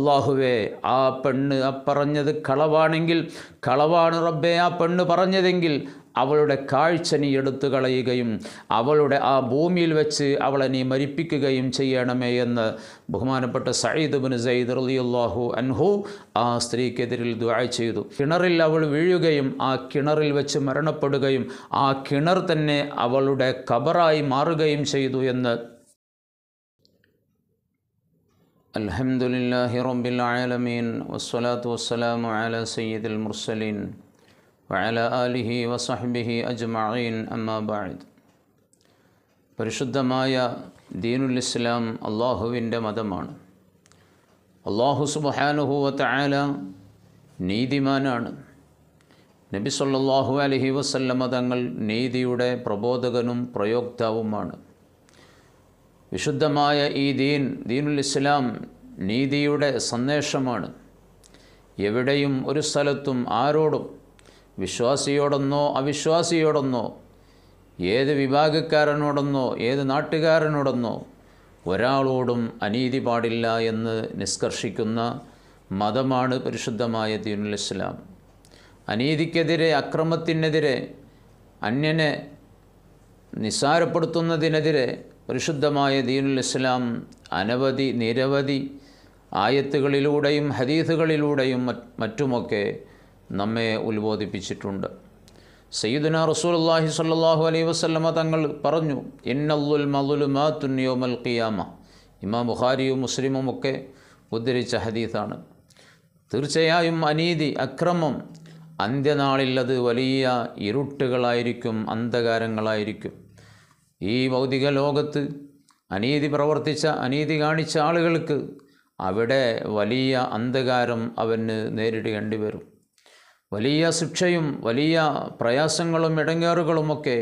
അള്ളാഹുവേ ആ പെണ്ണ് ആ പറഞ്ഞത് കളവാണെങ്കിൽ കളവാണ് റബ്ബേ ആ പെണ്ണ് പറഞ്ഞതെങ്കിൽ അവളുടെ കാഴ്ച നീ എടുത്തു കളയുകയും അവളുടെ ആ ഭൂമിയിൽ വെച്ച് അവളെ നീ മരിപ്പിക്കുകയും ചെയ്യണമേ എന്ന് ബഹുമാനപ്പെട്ട സയ്യിദ് ബിൻ സയ്യിദ് റളിയല്ലാഹു അൻഹു ആ സ്ത്രീക്കെതിരിൽ ദുആ ചെയ്തു കിണറിൽ അവൾ വീഴുകയും ആ കിണറിൽ വെച്ച് മരണപ്പെടുകയും ആ കിണർ തന്നെ അവളുടെ കബറായി മാറുകയും ചെയ്തു എന്ന് الحمد لله رب العالمين والصلاة والسلام على سيد المرسلين وعلى آله وصحبه أجمعين أما بعد പരിശുദ്ധമായ ദീനുൽ ഇസ്ലാം അള്ളാഹുവിൻ്റെ മതമാണ് അള്ളാഹു സുബഹാനുഹൂവത്തായാല നീതിമാനാണ് നബി സല്ലാഹു അലഹി വസല്ലമ തങ്ങൾ നീതിയുടെ പ്രബോധകനും പ്രയോക്താവുമാണ് വിശുദ്ധമായ ഈ ദീൻ ദീനുൽ ഇസ്ലാം നീതിയുടെ സന്ദേശമാണ് എവിടെയും ഒരു സ്ഥലത്തും ആരോടും വിശ്വാസിയോടെന്നോ അവിശ്വാസിയോടെന്നോ ഏത് വിഭാഗക്കാരനോടെന്നോ ഏത് നാട്ടുകാരനോടെന്നോ ഒരാളോടും അനീതി പാടില്ല എന്ന് നിഷ്കർഷിക്കുന്ന മതമാണ് പരിശുദ്ധമായ ദീനുൽ ഇസ്ലാം അനീതിക്കെതിരെ അക്രമത്തിനെതിരെ അന്യനെ നിസ്സാരപ്പെടുത്തുന്നതിനെതിരെ പരിശുദ്ധമായ ദീനുൽ ഇസ്ലാം അനവധി നിരവധി ആയത്തുകളിലൂടെയും ഹദീഥുകളിലൂടെയും മറ്റുമൊക്കെ നമ്മെ ഉത്ബോധിപ്പിച്ചിട്ടുണ്ട് സയ്യിദുന റസൂലുള്ളാഹി സ്വല്ലല്ലാഹു അലൈഹി വസല്ലമ തങ്ങൾ പറഞ്ഞു ഇന്നല്ലുൽ മലുലുമാ യൗമൽ ഖിയാമ ഇമാം ബുഖാരിയും മുസ്ലിമും ഒക്കെ ഉദ്ധരിച്ച ഹദീസാണ് തീർച്ചയായും അനീതി അക്രമം അത് വലിയ ഇരുട്ടുകളായിരിക്കും അന്ധകാരങ്ങളായിരിക്കും ഈ ഭൗതിക ലോകത്ത് അനീതി പ്രവർത്തിച്ച അനീതി കാണിച്ച ആളുകൾക്ക് അവിടെ വലിയ അന്ധകാരം അവന് നേരിടേണ്ടി വരും വലിയ ശിക്ഷയും വലിയ പ്രയാസങ്ങളും ഇടങ്ങേറുകളുമൊക്കെ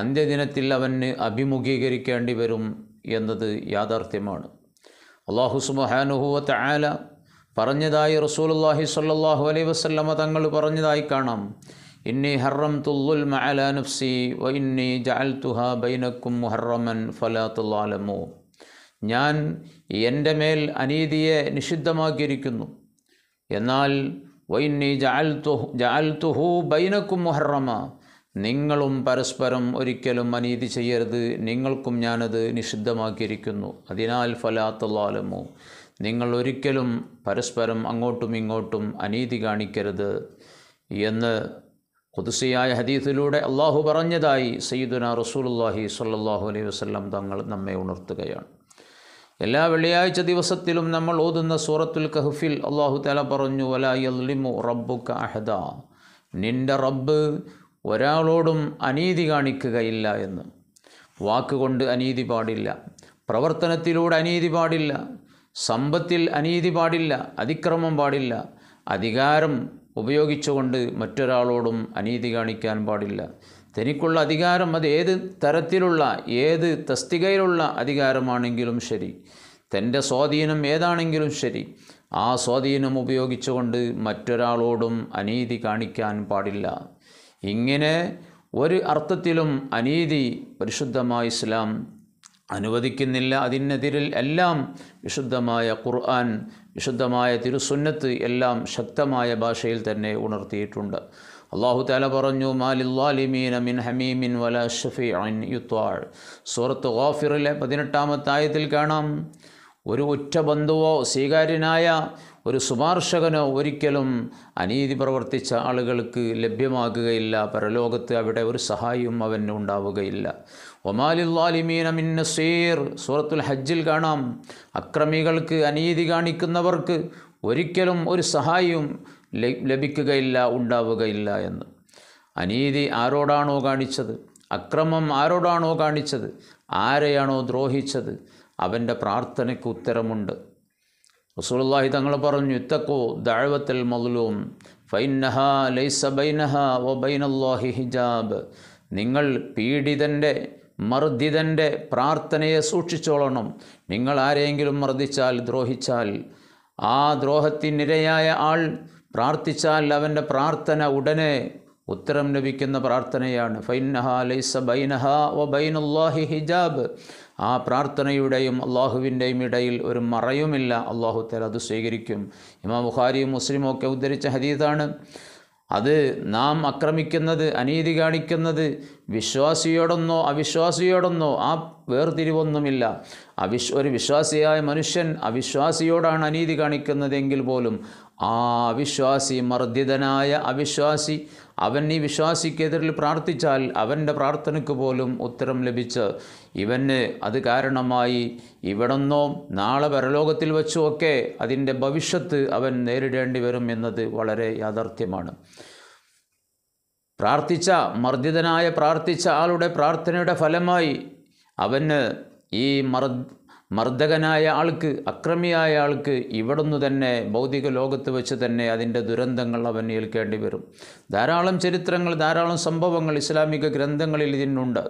അന്ത്യദിനത്തിൽ അവന് അഭിമുഖീകരിക്കേണ്ടി വരും എന്നത് യാഥാർത്ഥ്യമാണ് അള്ളാഹു സുബാനുഹുവത്ത് ആല പറഞ്ഞതായി അള്ളാഹി സല്ലാഹു അലൈ വസ്ല്ലമ തങ്ങൾ പറഞ്ഞതായി കാണാം ഇന്നി ഹറം തുല്ലുൽ മഅല നുഫ്സി വ ഇന്നി ജഅൽ തുഹ ബൈനക്കും മുഹറമൻ ഫലാത്തുല്ലാലമോ ഞാൻ എൻ്റെ മേൽ അനീതിയെ നിഷിദ്ധമാക്കിയിരിക്കുന്നു എന്നാൽ വൈന്നി ഇന്നി തുഹു ജഅൽ ബൈനക്കും മുഹറമ നിങ്ങളും പരസ്പരം ഒരിക്കലും അനീതി ചെയ്യരുത് നിങ്ങൾക്കും ഞാനത് നിഷിദ്ധമാക്കിയിരിക്കുന്നു അതിനാൽ ഫലാത്തുള്ളാലമോ നിങ്ങൾ ഒരിക്കലും പരസ്പരം അങ്ങോട്ടും ഇങ്ങോട്ടും അനീതി കാണിക്കരുത് എന്ന് കുതിസിയായ ഹദീസിലൂടെ അള്ളാഹു പറഞ്ഞതായി സയ്യിദുന റസൂലുല്ലാഹി സല്ലാഹു അലൈഹി വസ്ലം തങ്ങൾ നമ്മെ ഉണർത്തുകയാണ് എല്ലാ വെള്ളിയാഴ്ച ദിവസത്തിലും നമ്മൾ ഓതുന്ന സൂറത്തുൽ കഹ്ഫിൽ അള്ളാഹു തല പറഞ്ഞു വലായിമു യൽലിമു റബ്ബുക അഹദ നിൻ്റെ റബ്ബ് ഒരാളോടും അനീതി കാണിക്കുകയില്ല എന്ന് വാക്കുകൊണ്ട് അനീതി പാടില്ല പ്രവർത്തനത്തിലൂടെ അനീതി പാടില്ല സമ്പത്തിൽ അനീതി പാടില്ല അതിക്രമം പാടില്ല അധികാരം ഉപയോഗിച്ചുകൊണ്ട് മറ്റൊരാളോടും അനീതി കാണിക്കാൻ പാടില്ല തനിക്കുള്ള അധികാരം അത് ഏത് തരത്തിലുള്ള ഏത് തസ്തികയിലുള്ള അധികാരമാണെങ്കിലും ശരി തൻ്റെ സ്വാധീനം ഏതാണെങ്കിലും ശരി ആ സ്വാധീനം ഉപയോഗിച്ചുകൊണ്ട് മറ്റൊരാളോടും അനീതി കാണിക്കാൻ പാടില്ല ഇങ്ങനെ ഒരു അർത്ഥത്തിലും അനീതി പരിശുദ്ധമായ ഇസ്ലാം അനുവദിക്കുന്നില്ല അതിനെതിരിൽ എല്ലാം വിശുദ്ധമായ ഖുർആൻ വിശുദ്ധമായ തിരുസുന്നത്ത് എല്ലാം ശക്തമായ ഭാഷയിൽ തന്നെ ഉണർത്തിയിട്ടുണ്ട് അള്ളാഹു തല പറഞ്ഞു മാലിമീൻ മിൻ ഹമീമിൻ വല ഷഫി സൂറത്ത് ഗോഫിറിലെ പതിനെട്ടാമത്തെ കാണാം ഒരു ഉറ്റ ബന്ധുവോ സ്വീകാര്യനായ ഒരു ശുപാർശകനോ ഒരിക്കലും അനീതി പ്രവർത്തിച്ച ആളുകൾക്ക് ലഭ്യമാകുകയില്ല പരലോകത്ത് അവിടെ ഒരു സഹായവും അവന് ഉണ്ടാവുകയില്ല ഒമാലിമീന മിന്നസീർ സൂറത്തുൽ ഹജ്ജിൽ കാണാം അക്രമികൾക്ക് അനീതി കാണിക്കുന്നവർക്ക് ഒരിക്കലും ഒരു സഹായവും ലഭിക്കുകയില്ല ഉണ്ടാവുകയില്ല എന്ന് അനീതി ആരോടാണോ കാണിച്ചത് അക്രമം ആരോടാണോ കാണിച്ചത് ആരെയാണോ ദ്രോഹിച്ചത് അവൻ്റെ പ്രാർത്ഥനയ്ക്ക് ഉത്തരമുണ്ട് റസൂലുള്ളാഹി തങ്ങൾ പറഞ്ഞു ഇത്തക്കോ ദഅവത്തിൽ മദ്ലൂം ഫൈനഹ ലൈസ ബൈനഹ വ ബൈനല്ലാഹി ഹിജാബ് നിങ്ങൾ പീഡിതൻ്റെ മർദ്ദിതൻ്റെ പ്രാർത്ഥനയെ സൂക്ഷിച്ചോളണം നിങ്ങൾ ആരെയെങ്കിലും മർദ്ദിച്ചാൽ ദ്രോഹിച്ചാൽ ആ ദ്രോഹത്തിനിരയായ ആൾ പ്രാർത്ഥിച്ചാൽ അവൻ്റെ പ്രാർത്ഥന ഉടനെ ഉത്തരം ലഭിക്കുന്ന പ്രാർത്ഥനയാണ് ഫൈനഹ ലൈസ ബൈനഹ വ ബൈനല്ലാഹി ഹിജാബ് ആ പ്രാർത്ഥനയുടെയും അള്ളാഹുവിൻ്റെയും ഇടയിൽ ഒരു മറയുമില്ല അള്ളാഹു തല അത് സ്വീകരിക്കും ഇമാം ബുഖാരിയും മുസ്ലിമും ഒക്കെ ഉദ്ധരിച്ച ഹദീതാണ് അത് നാം അക്രമിക്കുന്നത് അനീതി കാണിക്കുന്നത് വിശ്വാസിയോടൊന്നോ അവിശ്വാസിയോടൊന്നോ ആ വേർതിരിവൊന്നുമില്ല അവിശ് ഒരു വിശ്വാസിയായ മനുഷ്യൻ അവിശ്വാസിയോടാണ് അനീതി കാണിക്കുന്നതെങ്കിൽ പോലും ആ അവിശ്വാസി മർദ്ദിതനായ അവിശ്വാസി അവൻ ഈ വിശ്വാസിക്കെതിരിൽ പ്രാർത്ഥിച്ചാൽ അവൻ്റെ പ്രാർത്ഥനയ്ക്ക് പോലും ഉത്തരം ലഭിച്ച് ഇവന് അത് കാരണമായി ഇവിടൊന്നോ നാളെ പരലോകത്തിൽ വച്ചുമൊക്കെ അതിൻ്റെ ഭവിഷ്യത്ത് അവൻ നേരിടേണ്ടി വരും എന്നത് വളരെ യാഥാർത്ഥ്യമാണ് പ്രാർത്ഥിച്ച മർദ്ദിതനായ പ്രാർത്ഥിച്ച ആളുടെ പ്രാർത്ഥനയുടെ ഫലമായി അവന് ഈ മർദ്ദ മർദ്ദകനായ ആൾക്ക് അക്രമിയായ ആൾക്ക് ഇവിടുന്ന് തന്നെ ഭൗതിക ലോകത്ത് വെച്ച് തന്നെ അതിൻ്റെ ദുരന്തങ്ങൾ അവൻ ഏൽക്കേണ്ടി വരും ധാരാളം ചരിത്രങ്ങൾ ധാരാളം സംഭവങ്ങൾ ഇസ്ലാമിക ഗ്രന്ഥങ്ങളിൽ ഇതിനുണ്ട്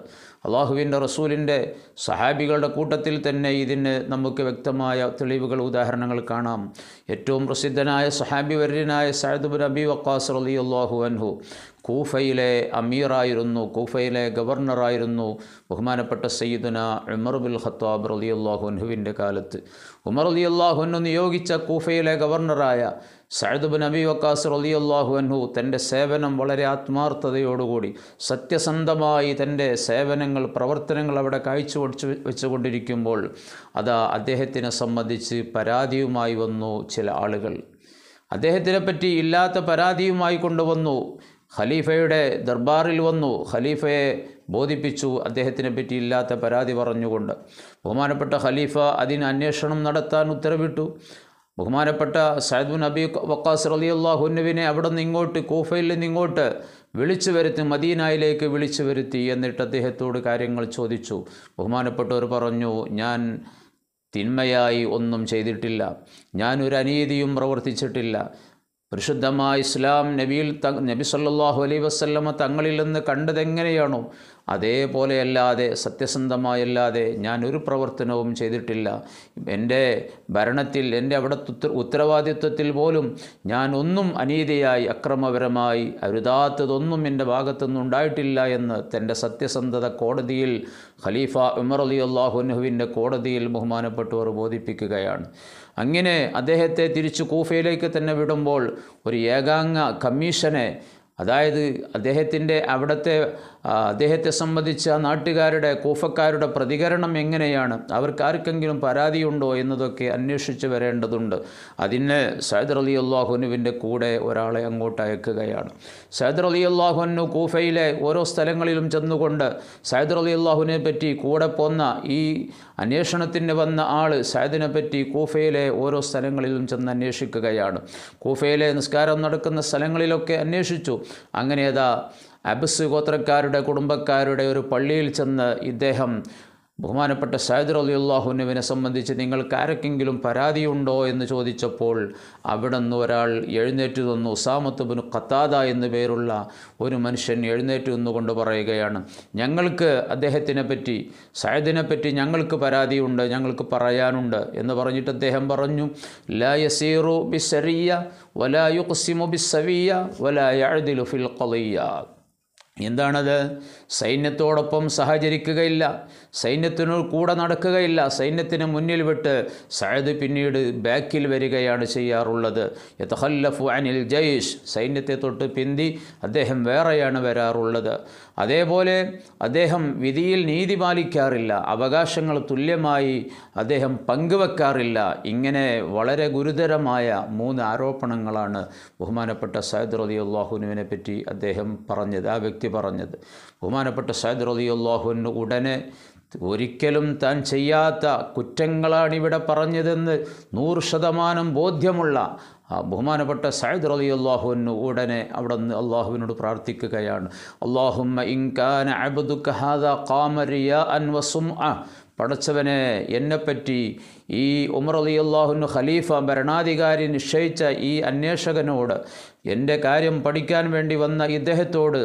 അള്ളാഹുവിൻ്റെ റസൂലിൻ്റെ സഹാബികളുടെ കൂട്ടത്തിൽ തന്നെ ഇതിന് നമുക്ക് വ്യക്തമായ തെളിവുകൾ ഉദാഹരണങ്ങൾ കാണാം ഏറ്റവും പ്രസിദ്ധനായ സഹാബി വര്യനായ സഹദുബുൻ അബി വക്കാസ് അലി അള്ളാഹു അൻഹു കൂഫയിലെ അമീറായിരുന്നു കൂഫയിലെ ഗവർണറായിരുന്നു ബഹുമാനപ്പെട്ട സയ്യിദുന ഉമർ ബുൽ ഖത്താബ് അലി അള്ളാഹു അൻഹുവിൻ്റെ കാലത്ത് ഉമർ അലി അള്ളാഹുനു നിയോഗിച്ച കൂഫയിലെ ഗവർണറായ സഅദബ് നബി വക്കാസ് റലിയല്ലാഹു അൻഹു തൻ്റെ സേവനം വളരെ ആത്മാർത്ഥതയോടുകൂടി സത്യസന്ധമായി തൻ്റെ സേവനങ്ങൾ പ്രവർത്തനങ്ങൾ അവിടെ കാഴ്ച വച്ച് വെച്ചുകൊണ്ടിരിക്കുമ്പോൾ അതാ അദ്ദേഹത്തിനെ സംബന്ധിച്ച് പരാതിയുമായി വന്നു ചില ആളുകൾ അദ്ദേഹത്തിനെ പറ്റി ഇല്ലാത്ത പരാതിയുമായി കൊണ്ടുവന്നു ഖലീഫയുടെ ദർബാറിൽ വന്നു ഖലീഫയെ ബോധിപ്പിച്ചു അദ്ദേഹത്തിനെ പറ്റി ഇല്ലാത്ത പരാതി പറഞ്ഞുകൊണ്ട് ബഹുമാനപ്പെട്ട ഖലീഫ അതിന് അന്വേഷണം നടത്താൻ ഉത്തരവിട്ടു ബഹുമാനപ്പെട്ട സയദ് ബിൻ അബി വക്കാസ് അലി അള്ളാഹുനുവിനെ അവിടെ നിന്ന് ഇങ്ങോട്ട് കൂഫയിൽ നിന്ന് ഇങ്ങോട്ട് വിളിച്ചു വരുത്തി മദീനായിലേക്ക് വിളിച്ചു വരുത്തി എന്നിട്ട് അദ്ദേഹത്തോട് കാര്യങ്ങൾ ചോദിച്ചു ബഹുമാനപ്പെട്ടവർ പറഞ്ഞു ഞാൻ തിന്മയായി ഒന്നും ചെയ്തിട്ടില്ല ഞാനൊരു അനീതിയും പ്രവർത്തിച്ചിട്ടില്ല പരിശുദ്ധമായ ഇസ്ലാം നബിയിൽ ത നബി സല്ലാഹു അലൈ വസ്ല്ലമ തങ്ങളിൽ നിന്ന് കണ്ടതെങ്ങനെയാണോ അതേപോലെ അല്ലാതെ സത്യസന്ധമായല്ലാതെ ഞാൻ ഒരു പ്രവർത്തനവും ചെയ്തിട്ടില്ല എൻ്റെ ഭരണത്തിൽ എൻ്റെ അവിടെ ഉത്തരവാദിത്വത്തിൽ പോലും ഞാൻ ഒന്നും അനീതിയായി അക്രമപരമായി അരുതാത്തതൊന്നും എൻ്റെ ഭാഗത്തുനിന്ന് ഉണ്ടായിട്ടില്ല എന്ന് തൻ്റെ സത്യസന്ധത കോടതിയിൽ ഖലീഫ ഉമർ അലി അള്ളാഹുനഹുവിൻ്റെ കോടതിയിൽ ബഹുമാനപ്പെട്ടവർ ബോധിപ്പിക്കുകയാണ് അങ്ങനെ അദ്ദേഹത്തെ തിരിച്ച് കൂഫയിലേക്ക് തന്നെ വിടുമ്പോൾ ഒരു ഏകാംഗ കമ്മീഷനെ അതായത് അദ്ദേഹത്തിൻ്റെ അവിടുത്തെ അദ്ദേഹത്തെ സംബന്ധിച്ച് ആ നാട്ടുകാരുടെ കൂഫക്കാരുടെ പ്രതികരണം എങ്ങനെയാണ് അവർക്ക് ആർക്കെങ്കിലും പരാതിയുണ്ടോ എന്നതൊക്കെ അന്വേഷിച്ച് വരേണ്ടതുണ്ട് അതിന് സൈദർ അലി അള്ളാഹുനുവിൻ്റെ കൂടെ ഒരാളെ അങ്ങോട്ട് അയക്കുകയാണ് സൈദർ അലി അള്ളാഹുനു കൂഫയിലെ ഓരോ സ്ഥലങ്ങളിലും ചെന്നുകൊണ്ട് സൈദർ അലി അള്ളാഹുവിനെ പറ്റി കൂടെ പോന്ന ഈ അന്വേഷണത്തിന് വന്ന ആൾ സൈദിനെ പറ്റി കൂഫയിലെ ഓരോ സ്ഥലങ്ങളിലും ചെന്ന് അന്വേഷിക്കുകയാണ് കൂഫയിലെ നിസ്കാരം നടക്കുന്ന സ്ഥലങ്ങളിലൊക്കെ അന്വേഷിച്ചു അങ്ങനെ അതാ അബസ് ഗോത്രക്കാരുടെ കുടുംബക്കാരുടെ ഒരു പള്ളിയിൽ ചെന്ന് ഇദ്ദേഹം ബഹുമാനപ്പെട്ട സൈദർ അലി അള്ളാഹുനുവിനെ സംബന്ധിച്ച് നിങ്ങൾക്ക് ആരൊക്കെങ്കിലും പരാതിയുണ്ടോ എന്ന് ചോദിച്ചപ്പോൾ അവിടെ നിന്ന് ഒരാൾ എഴുന്നേറ്റ് ഉസാമത്ത് ഉസാമത്തുബിന് കത്താദ എന്നു പേരുള്ള ഒരു മനുഷ്യൻ എഴുന്നേറ്റ് നിന്നുകൊണ്ട് പറയുകയാണ് ഞങ്ങൾക്ക് അദ്ദേഹത്തിനെ പറ്റി സയദിനെ പറ്റി ഞങ്ങൾക്ക് പരാതിയുണ്ട് ഞങ്ങൾക്ക് പറയാനുണ്ട് എന്ന് പറഞ്ഞിട്ട് അദ്ദേഹം പറഞ്ഞു ലാ യസീറു ബിസരിയ വലാ യുക്സിമു ബിസവിയ വലാ യഅദിലു ഫിൽ ഖളിയ എന്താണത് സൈന്യത്തോടൊപ്പം സഹചരിക്കുകയില്ല സൈന്യത്തിനു കൂടെ നടക്കുകയില്ല സൈന്യത്തിന് മുന്നിൽ വിട്ട് സഹദ് പിന്നീട് ബാക്കിൽ വരികയാണ് ചെയ്യാറുള്ളത് യഥഹല്ലഫു അനിൽ ജയ്ഷ് സൈന്യത്തെ തൊട്ട് പിന്തി അദ്ദേഹം വേറെയാണ് വരാറുള്ളത് അതേപോലെ അദ്ദേഹം വിധിയിൽ നീതി പാലിക്കാറില്ല അവകാശങ്ങൾ തുല്യമായി അദ്ദേഹം പങ്കുവെക്കാറില്ല ഇങ്ങനെ വളരെ ഗുരുതരമായ മൂന്ന് ആരോപണങ്ങളാണ് ബഹുമാനപ്പെട്ട സൈദ് റതി അള്ളാഹുനുവിനെ പറ്റി അദ്ദേഹം പറഞ്ഞത് ആ വ്യക്തി ഉയർത്തി പറഞ്ഞത് ബഹുമാനപ്പെട്ട സയദ് റതിയുള്ളാഹുവിന് ഉടനെ ഒരിക്കലും താൻ ചെയ്യാത്ത ഇവിടെ പറഞ്ഞതെന്ന് നൂറ് ശതമാനം ബോധ്യമുള്ള ബഹുമാനപ്പെട്ട സയ്യിദ് റളിയല്ലാഹുവിന് ഉടനെ അവിടെ നിന്ന് അള്ളാഹുവിനോട് പ്രാർത്ഥിക്കുകയാണ് അള്ളാഹുമ്മ ഇൻകാന അബ്ദുക ഹാദ ഖാമ റിയാഅൻ വസുംഅ പടച്ചവനെ എന്നെപ്പറ്റി ഈ ഉമർ അലി അള്ളാഹുനു ഖലീഫ ഭരണാധികാരി നിശ്ചയിച്ച ഈ അന്വേഷകനോട് എൻ്റെ കാര്യം പഠിക്കാൻ വേണ്ടി വന്ന ഇദ്ദേഹത്തോട്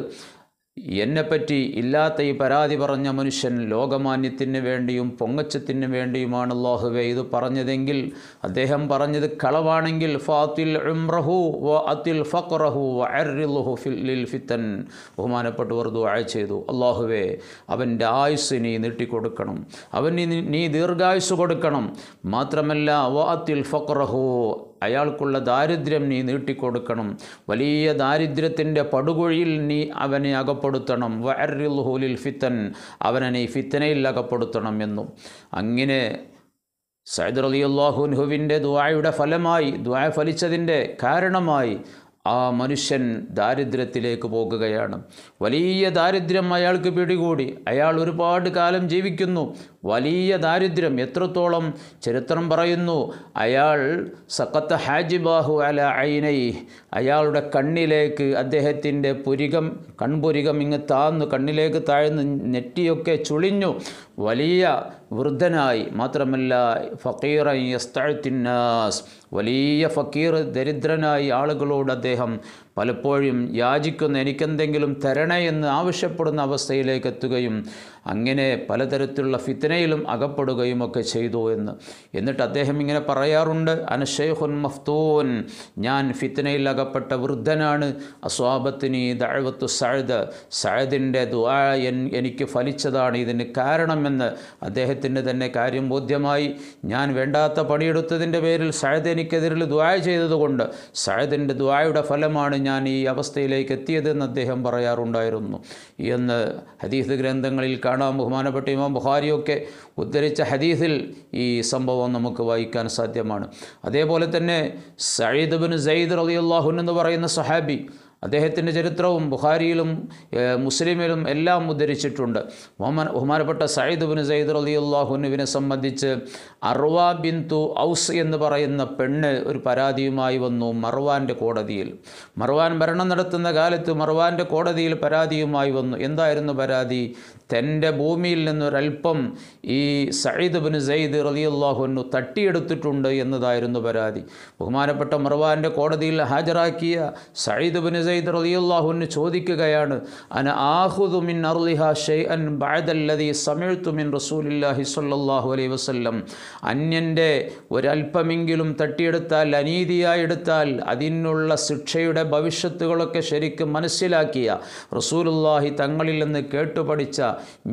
എന്നെപ്പറ്റി ഇല്ലാത്ത ഈ പരാതി പറഞ്ഞ മനുഷ്യൻ ലോകമാന്യത്തിന് വേണ്ടിയും പൊങ്ങച്ചത്തിന് വേണ്ടിയുമാണ് അള്ളാഹുവെ ഇത് പറഞ്ഞതെങ്കിൽ അദ്ദേഹം പറഞ്ഞത് കളവാണെങ്കിൽ ഫാത്തിൽ ഉംറഹു വ ഫഖറഹു വഅറിൽഹു ഫിൽ ഫിത്തൻ ബഹുമാനപ്പെട്ടവർ ദുആ ചെയ്തു അള്ളാഹുവെ അവൻ്റെ ആയുസ് നീ നീട്ടിക്കൊടുക്കണം അവന് നീ ദീർഘായുസ് കൊടുക്കണം മാത്രമല്ല വ അതിൽ ഫഖറഹു അയാൾക്കുള്ള ദാരിദ്ര്യം നീ നീട്ടിക്കൊടുക്കണം വലിയ ദാരിദ്ര്യത്തിൻ്റെ പടുകുഴിയിൽ നീ അവനെ അകപ്പെടുത്തണം വയറിൽ ഹോലിൽ ഫിത്തൻ അവനെ നീ ഫിത്തനയിൽ അകപ്പെടുത്തണം എന്നും അങ്ങനെ സൈദർ അലി അള്ളാഹുൻഹുവിൻ്റെ ദ്വായയുടെ ഫലമായി ദ്വായ ഫലിച്ചതിൻ്റെ കാരണമായി ആ മനുഷ്യൻ ദാരിദ്ര്യത്തിലേക്ക് പോകുകയാണ് വലിയ ദാരിദ്ര്യം അയാൾക്ക് പിടികൂടി അയാൾ ഒരുപാട് കാലം ജീവിക്കുന്നു വലിയ ദാരിദ്ര്യം എത്രത്തോളം ചരിത്രം പറയുന്നു അയാൾ സക്കത്ത് ഹാജിബാഹു അല ഐനൈ അയാളുടെ കണ്ണിലേക്ക് അദ്ദേഹത്തിൻ്റെ പുരികം കൺപുരികം ഇങ്ങ് താന്നു കണ്ണിലേക്ക് താഴ്ന്ന് നെറ്റിയൊക്കെ ചുളിഞ്ഞു വലിയ വൃദ്ധനായി മാത്രമല്ല ഫക്കീറ യസ്താഴ്ത്തിന്നാസ് വലിയ ഫക്കീർ ദരിദ്രനായി ആളുകളോട് അദ്ദേഹം പലപ്പോഴും യാചിക്കുന്ന എനിക്കെന്തെങ്കിലും തരണേ എന്ന് ആവശ്യപ്പെടുന്ന അവസ്ഥയിലേക്ക് എത്തുകയും അങ്ങനെ പലതരത്തിലുള്ള ഫിത്തനയിലും അകപ്പെടുകയും ഒക്കെ ചെയ്തു എന്ന് എന്നിട്ട് അദ്ദേഹം ഇങ്ങനെ പറയാറുണ്ട് അനഷേഹുൻ മഫ്തൂൻ ഞാൻ ഫിത്തനയിൽ അകപ്പെട്ട വൃദ്ധനാണ് അസ്വാബത്തിനി ദഴവത്തു സഴദ് സഴദിൻ്റെ ദുആ എനിക്ക് ഫലിച്ചതാണ് ഇതിന് കാരണമെന്ന് അദ്ദേഹത്തിൻ്റെ തന്നെ കാര്യം ബോധ്യമായി ഞാൻ വേണ്ടാത്ത പണിയെടുത്തതിൻ്റെ പേരിൽ സഴദ് എനിക്കെതിരിൽ ദുആ ചെയ്തതുകൊണ്ട് സഴദിൻ്റെ ദുആയുടെ ഫലമാണ് ഞാൻ ഈ അവസ്ഥയിലേക്ക് എത്തിയതെന്ന് അദ്ദേഹം പറയാറുണ്ടായിരുന്നു എന്ന് ഹദീസ് ഗ്രന്ഥങ്ങളിൽ കാണാം ബഹുമാനപ്പെട്ട ഇമാം ബുഹാരിയൊക്കെ ഉദ്ധരിച്ച ഹദീസിൽ ഈ സംഭവം നമുക്ക് വായിക്കാൻ സാധ്യമാണ് അതേപോലെ തന്നെ സയ്യിദ് ബിൻ സയ്യിദ് റലിയുള്ളാഹുൻ എന്ന് പറയുന്ന സഹാബി അദ്ദേഹത്തിൻ്റെ ചരിത്രവും ബുഖാരിയിലും മുസ്ലിമിലും എല്ലാം ഉദ്ധരിച്ചിട്ടുണ്ട് മുഹമ്മദ് ബഹുമാനപ്പെട്ട സയ്യിദ് ബിൻ സയ്യിദ് അലി അള്ളാഹുനുവിനെ സംബന്ധിച്ച് അർവാ ബിന്തു ഔസ് എന്ന് പറയുന്ന പെണ്ണ് ഒരു പരാതിയുമായി വന്നു മർവാൻ്റെ കോടതിയിൽ മർവാൻ ഭരണം നടത്തുന്ന കാലത്ത് മർവാൻ്റെ കോടതിയിൽ പരാതിയുമായി വന്നു എന്തായിരുന്നു പരാതി തൻ്റെ ഭൂമിയിൽ നിന്നൊരൽപ്പം ഈ സയ്യിദ് ബിൻ സയ്യിദ് റലിയല്ലാഹുനു തട്ടിയെടുത്തിട്ടുണ്ട് എന്നതായിരുന്നു പരാതി ബഹുമാനപ്പെട്ട മർവാൻ്റെ കോടതിയിൽ ഹാജരാക്കിയ സയ്യിദ് ബിൻ സയ്യിദ് റലിയല്ലാഹുന് ചോദിക്കുകയാണ് അന ആഹുദു മിൻ അർലിഹ ഷെയ്അൻ ബഅദല്ലതി സമഴ്ത്തു മിൻ റസൂലില്ലാഹി സല്ലല്ലാഹു അലൈഹി വസല്ലം അന്യൻ്റെ ഒരൽപ്പമെങ്കിലും തട്ടിയെടുത്താൽ അനീതിയായെടുത്താൽ അതിനുള്ള ശിക്ഷയുടെ ഭവിഷ്യത്തുകളൊക്കെ ശരിക്കും മനസ്സിലാക്കിയ റസൂലുല്ലാഹി തങ്ങളിൽ നിന്ന് കേട്ടുപഠിച്ച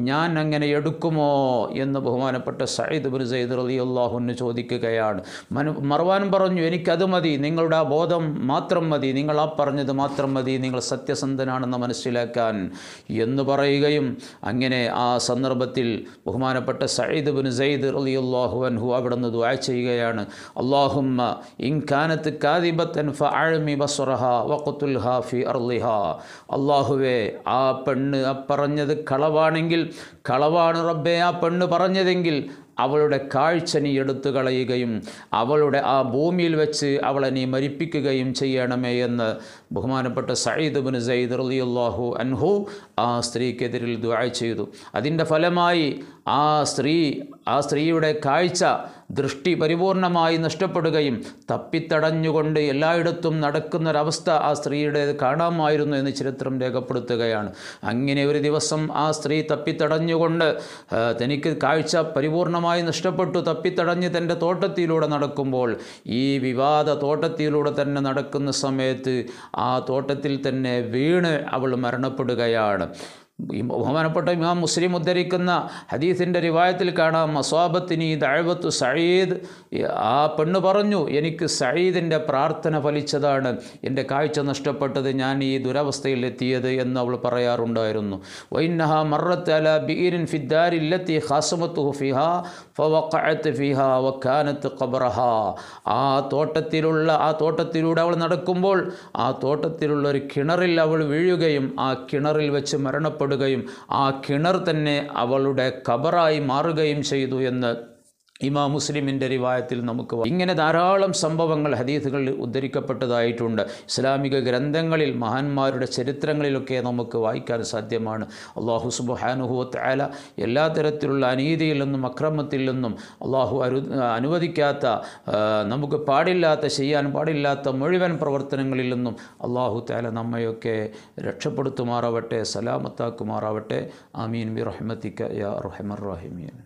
ഞാൻ അങ്ങനെ എടുക്കുമോ എന്ന് ബഹുമാനപ്പെട്ട സയ്യിദ് ബിൻ സയ്യിദ് റലി അള്ളാഹുന്ന് ചോദിക്കുകയാണ് മനു മർവാൻ പറഞ്ഞു എനിക്കത് മതി നിങ്ങളുടെ ആ ബോധം മാത്രം മതി നിങ്ങൾ ആ പറഞ്ഞത് മാത്രം മതി നിങ്ങൾ സത്യസന്ധനാണെന്ന് മനസ്സിലാക്കാൻ എന്ന് പറയുകയും അങ്ങനെ ആ സന്ദർഭത്തിൽ ബഹുമാനപ്പെട്ട സയ്യിദ് ബിൻ സയ്യിദ് റലി അള്ളാഹു അൻഹു അവിടെ നിന്ന് ദുആ ചെയ്യുകയാണ് അള്ളാഹുമ്മ ഇൻഖാനത്ത് കാദിബത്തൻ ഫഅഴമി ബസ്റഹ വഖത്തുൽ ഹാഫി അർലിഹ അള്ളാഹുവേ ആ പെണ്ണ് ആ പറഞ്ഞത് കളവാണ് ആണെങ്കിൽ കളവാണ് റബ്ബെ ആ പെണ്ണ് പറഞ്ഞതെങ്കിൽ അവളുടെ കാഴ്ച നീ എടുത്തു കളയുകയും അവളുടെ ആ ഭൂമിയിൽ വെച്ച് അവളെ നീ മരിപ്പിക്കുകയും ചെയ്യണമേ എന്ന് ബഹുമാനപ്പെട്ട സയ്യിദ് ബിൻ സയ്യിദ് റലിയുല്ലാഹു അൻഹു ആ സ്ത്രീക്കെതിരിൽ ദുആ ചെയ്തു അതിൻ്റെ ഫലമായി ആ സ്ത്രീ ആ സ്ത്രീയുടെ കാഴ്ച ദൃഷ്ടി പരിപൂർണമായി നഷ്ടപ്പെടുകയും തപ്പിത്തടഞ്ഞുകൊണ്ട് എല്ലായിടത്തും നടക്കുന്നൊരവസ്ഥ ആ സ്ത്രീയുടെ കാണാമായിരുന്നു എന്ന് ചരിത്രം രേഖപ്പെടുത്തുകയാണ് അങ്ങനെ ഒരു ദിവസം ആ സ്ത്രീ തപ്പിത്തടഞ്ഞുകൊണ്ട് തനിക്ക് കാഴ്ച പരിപൂർണമായി നഷ്ടപ്പെട്ടു തപ്പിത്തടഞ്ഞ് തൻ്റെ തോട്ടത്തിലൂടെ നടക്കുമ്പോൾ ഈ വിവാദ തോട്ടത്തിലൂടെ തന്നെ നടക്കുന്ന സമയത്ത് ആ തോട്ടത്തിൽ തന്നെ വീണ് അവൾ മരണപ്പെടുകയാണ് ഈ ബഹുമാനപ്പെട്ട ഇമാം മുസ്ലിം ഉദ്ധരിക്കുന്ന ഹദീസിൻ്റെ റിവായത്തിൽ കാണാം മസ്വാബത്തിനി ഈ ദഴവത്തു ആ പെണ്ണ് പറഞ്ഞു എനിക്ക് സയ്യിദിൻ്റെ പ്രാർത്ഥന ഫലിച്ചതാണ് എൻ്റെ കാഴ്ച നഷ്ടപ്പെട്ടത് ഞാൻ ഈ എത്തിയത് എന്ന് അവൾ പറയാറുണ്ടായിരുന്നു വൈന്നഹ മറത്ത് അല ബീരിൻ ഫിദ്ദാരില്ലെത്തി ഹാസമത്തു ഫിഹ ഫവക്കഴത്ത് ഫിഹ വക്കാനത്ത് ഖബറഹ ആ തോട്ടത്തിലുള്ള ആ തോട്ടത്തിലൂടെ അവൾ നടക്കുമ്പോൾ ആ തോട്ടത്തിലുള്ള ഒരു കിണറിൽ അവൾ വീഴുകയും ആ കിണറിൽ വെച്ച് മരണപ്പെട്ടു കൊടുക്കുകയും ആ കിണർ തന്നെ അവളുടെ ഖബറായി മാറുകയും ചെയ്തു എന്ന് ഇമാ മുസ്ലിമിൻ്റെ റിവായത്തിൽ നമുക്ക് ഇങ്ങനെ ധാരാളം സംഭവങ്ങൾ ഹദീസുകളിൽ ഉദ്ധരിക്കപ്പെട്ടതായിട്ടുണ്ട് ഇസ്ലാമിക ഗ്രന്ഥങ്ങളിൽ മഹാന്മാരുടെ ചരിത്രങ്ങളിലൊക്കെ നമുക്ക് വായിക്കാൻ സാധ്യമാണ് അള്ളാഹു സുബാനുഹുവത്ത് ആല എല്ലാ തരത്തിലുള്ള അനീതിയിൽ നിന്നും അക്രമത്തിൽ നിന്നും അള്ളാഹു അനു അനുവദിക്കാത്ത നമുക്ക് പാടില്ലാത്ത ചെയ്യാൻ പാടില്ലാത്ത മുഴുവൻ പ്രവർത്തനങ്ങളിൽ നിന്നും അള്ളാഹു താല നമ്മയൊക്കെ രക്ഷപ്പെടുത്തുമാറാവട്ടെ സലാമത്താക്കുമാറാവട്ടെ ആമീൻ ബി റഹ്മത്തിക്ക യാ റഹ്മർ റഹിമീൻ